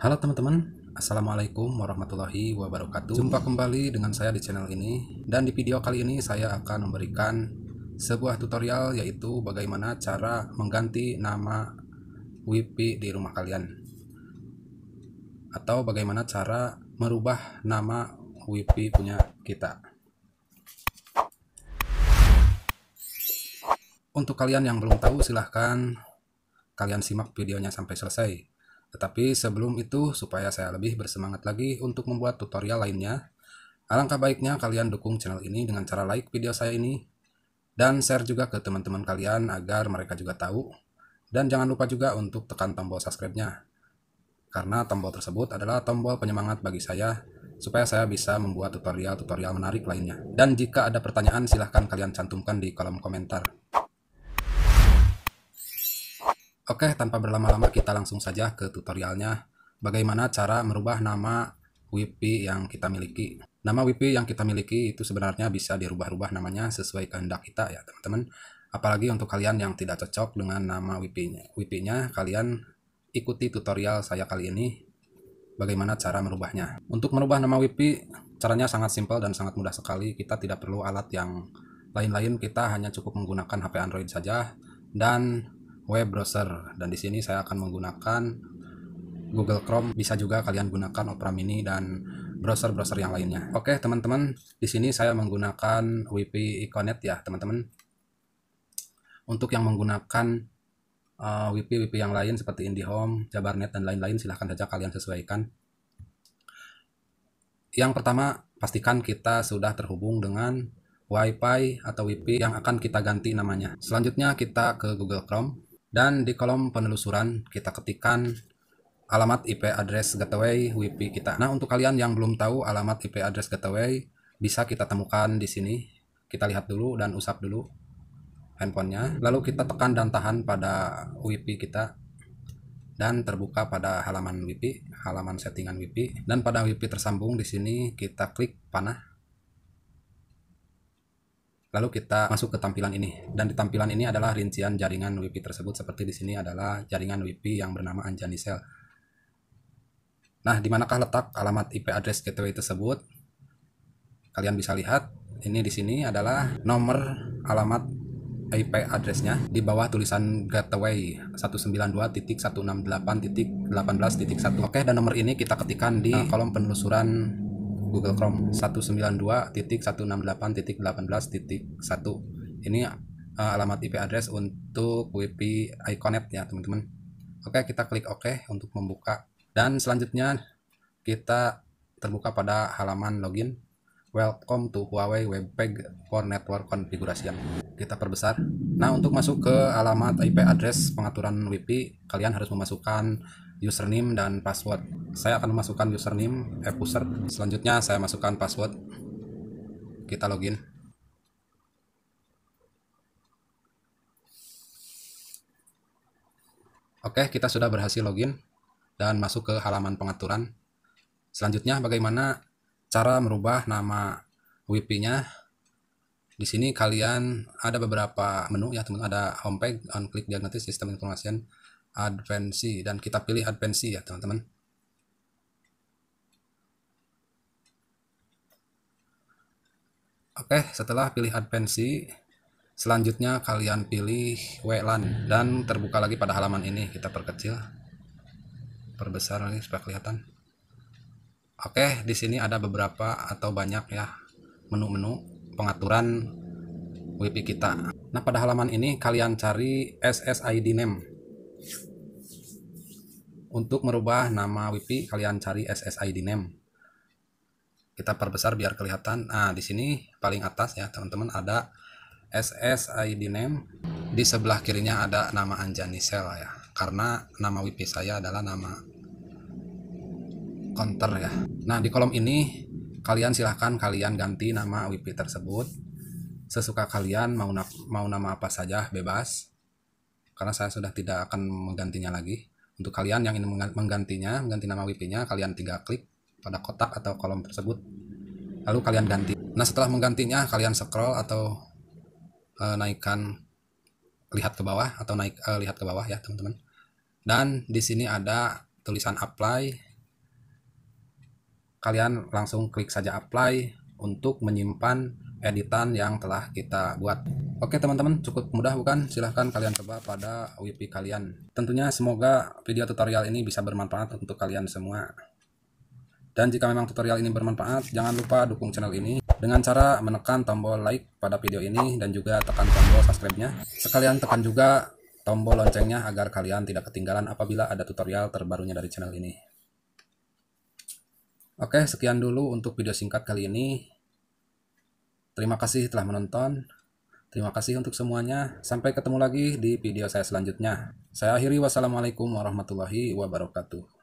Halo teman-teman, Assalamualaikum warahmatullahi wabarakatuh. Jumpa kembali dengan saya di channel ini dan di video kali ini saya akan memberikan sebuah tutorial yaitu bagaimana cara mengganti nama WiFi di rumah kalian atau bagaimana cara merubah nama WiFi punya kita. Untuk kalian yang belum tahu silahkan kalian simak videonya sampai selesai tetapi sebelum itu, supaya saya lebih bersemangat lagi untuk membuat tutorial lainnya, alangkah baiknya kalian dukung channel ini dengan cara like video saya ini, dan share juga ke teman-teman kalian agar mereka juga tahu. Dan jangan lupa juga untuk tekan tombol subscribe-nya, karena tombol tersebut adalah tombol penyemangat bagi saya supaya saya bisa membuat tutorial-tutorial menarik lainnya. Dan jika ada pertanyaan, silahkan kalian cantumkan di kolom komentar. Oke, tanpa berlama-lama kita langsung saja ke tutorialnya. Bagaimana cara merubah nama WP yang kita miliki. Nama WP yang kita miliki itu sebenarnya bisa dirubah-rubah namanya sesuai kehendak kita ya teman-teman. Apalagi untuk kalian yang tidak cocok dengan nama WP-nya. WP-nya kalian ikuti tutorial saya kali ini bagaimana cara merubahnya. Untuk merubah nama WP caranya sangat simpel dan sangat mudah sekali. Kita tidak perlu alat yang lain-lain, kita hanya cukup menggunakan HP Android saja dan web browser dan di sini saya akan menggunakan Google Chrome bisa juga kalian gunakan Opera Mini dan browser-browser yang lainnya. Oke, teman-teman, di sini saya menggunakan WP iconet ya, teman-teman. Untuk yang menggunakan uh, WP WP yang lain seperti IndiHome, Jabarnet dan lain-lain silahkan saja kalian sesuaikan. Yang pertama, pastikan kita sudah terhubung dengan WiFi atau wp yang akan kita ganti namanya. Selanjutnya kita ke Google Chrome dan di kolom penelusuran kita ketikkan alamat IP address gateway WiFi kita. Nah, untuk kalian yang belum tahu alamat IP address gateway bisa kita temukan di sini. Kita lihat dulu dan usap dulu handphonenya. Lalu kita tekan dan tahan pada WiFi kita dan terbuka pada halaman WiFi, halaman settingan WiFi dan pada WiFi tersambung di sini kita klik panah Lalu kita masuk ke tampilan ini. Dan di tampilan ini adalah rincian jaringan WiFi tersebut seperti di sini adalah jaringan WiFi yang bernama Anjani Cell. Nah, di manakah letak alamat IP address gateway tersebut? Kalian bisa lihat ini di sini adalah nomor alamat IP addressnya di bawah tulisan gateway 192.168.18.1 Oke dan nomor ini kita ketikkan di kolom penelusuran Google Chrome 192.168.18.1. Ini uh, alamat IP address untuk WP Iconet ya, teman-teman. Oke, kita klik OK untuk membuka. Dan selanjutnya kita terbuka pada halaman login. Welcome to Huawei Webpage for Network Configuration. Kita perbesar. Nah, untuk masuk ke alamat IP address pengaturan WiFi, kalian harus memasukkan username dan password. Saya akan memasukkan username epuser. Eh, Selanjutnya saya masukkan password. Kita login. Oke, kita sudah berhasil login dan masuk ke halaman pengaturan. Selanjutnya bagaimana cara merubah nama WP-nya. Di sini kalian ada beberapa menu ya teman, teman ada homepage, on click diagnosis, system information, advensi dan kita pilih advensi ya teman-teman Oke setelah pilih advensi selanjutnya kalian pilih WLAN dan terbuka lagi pada halaman ini kita perkecil perbesar ini supaya kelihatan Oke di sini ada beberapa atau banyak ya menu-menu pengaturan WiFi kita nah pada halaman ini kalian cari SSID name untuk merubah nama WiFi, kalian cari SSID name. Kita perbesar biar kelihatan. Nah, di sini paling atas ya, teman-teman ada SSID name. Di sebelah kirinya ada nama Anjani Cell ya. Karena nama WiFi saya adalah nama counter ya. Nah, di kolom ini kalian silahkan kalian ganti nama WiFi tersebut sesuka kalian mau, mau nama apa saja bebas karena saya sudah tidak akan menggantinya lagi. Untuk kalian yang ingin menggantinya, mengganti nama WP-nya, kalian tinggal klik pada kotak atau kolom tersebut. Lalu kalian ganti. Nah, setelah menggantinya, kalian scroll atau e, naikkan lihat ke bawah atau naik e, lihat ke bawah ya, teman-teman. Dan di sini ada tulisan apply. Kalian langsung klik saja apply untuk menyimpan editan yang telah kita buat. Oke teman-teman, cukup mudah bukan? Silahkan kalian coba pada WP kalian. Tentunya semoga video tutorial ini bisa bermanfaat untuk kalian semua. Dan jika memang tutorial ini bermanfaat, jangan lupa dukung channel ini dengan cara menekan tombol like pada video ini dan juga tekan tombol subscribe-nya. Sekalian tekan juga tombol loncengnya agar kalian tidak ketinggalan apabila ada tutorial terbarunya dari channel ini. Oke, sekian dulu untuk video singkat kali ini. Terima kasih telah menonton. Terima kasih untuk semuanya. Sampai ketemu lagi di video saya selanjutnya. Saya akhiri wassalamualaikum warahmatullahi wabarakatuh.